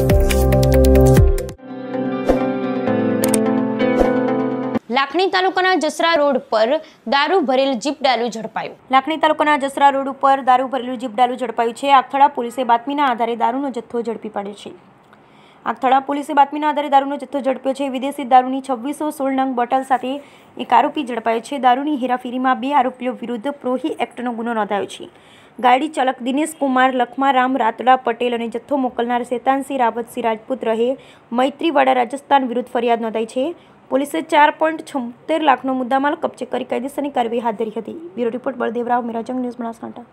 લાખણી તાલુકાના જસરા રોડ પર દારૂ ભરેલ જીપ ડાલુ ઝડપાયું લાખણી તાલુકાના જસરા રોડ ઉપર દારૂ ભરેલું જીપ ડાલુ ઝડપાયું છે આખડા પોલીસે બાતમીના આધારે દારૂનો જથ્થો ઝડપી પાડ્યો છે આંકથળા પોલીસે બાતમીના આધારે દારૂનો જથ્થો ઝડપ્યો છે વિદેશી દારૂની છવ્વીસો સોળ નંગ બોટલ સાથે એક આરોપી ઝડપાયો છે દારૂની હેરાફેરીમાં બે આરોપીઓ વિરુદ્ધ પ્રોહી એક્ટનો ગુનો નોંધાયો છે ગાડી ચાલક દિનેશ કુમાર લખમારામ રાતડા પટેલ અને જથ્થો મોકલનાર શેતાનસિંહ રાવતસિંહ રાજપૂત રહે મૈત્રીવાડા રાજસ્થાન વિરુદ્ધ ફરિયાદ નોંધાઈ છે પોલીસે ચાર પોઈન્ટ છોતેર લાખનો મુદ્દામાલ કબજે કરી કાયદેસરની કાર્યવાહી હાથ ધરી હતી bureau report Baldevrao Merajang news Banaskantha